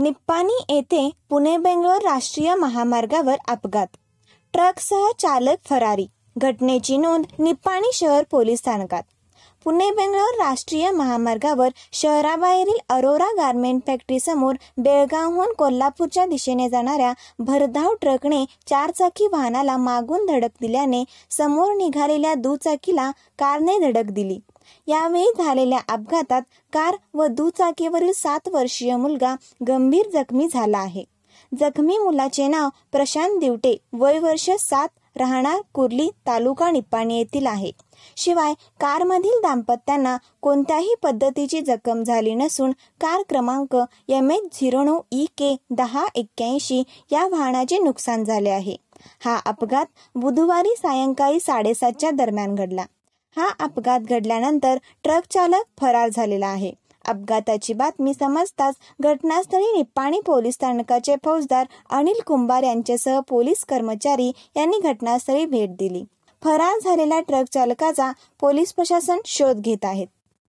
निप्पाणी येथे पुणे बेंगलोर राष्ट्रीय महामार्गावर अपघात ट्रकसह चालक फरारी घटनेची नोंद निप्पाणी शहर पोलीस स्थानकात पुणे बेंगलोर राष्ट्रीय महामार्गावर शहराबाहेरील अरोरा गार्मेंट फॅक्टरीसमोर बेळगावहून कोल्हापूरच्या दिशेने जाणाऱ्या भरधाव ट्रकने चारचाकी वाहनाला मागून धडक दिल्याने समोर निघालेल्या दुचाकीला कारने धडक दिली यावेळी झालेल्या अपघातात कार व दुचाकीवरील सात वर्षीय मुलगा गंभीर जखमी झाला आहे जखमी मुलाचे नाव प्रशांत दिवटे वय वर्ष सात राहणार कुर्ली तालुका निप्पाणी येथील आहे शिवाय कारमधील दाम्पत्यांना कोणत्याही पद्धतीची जखम झाली नसून कार क्रमांक एम एच झिरो नऊ ई के दहा एक्क्याऐंशी या वाहनाचे नुकसान झाले आहे हा अपघात बुधवारी सायंकाळी साडेसातच्या दरम्यान घडला हा अपघात घडल्यानंतर ट्रक चालक फरार झालेला आहे अपघाताची बातमी समजताच घटनास्थळी निप्पाणी पोलीस स्थानकाचे फौजदार अनिल कुंभार यांच्यासह पोलीस कर्मचारी यांनी घटनास्थळी भेट दिली फरार झालेल्या ट्रक चालकाचा पोलीस प्रशासन शोध घेत आहेत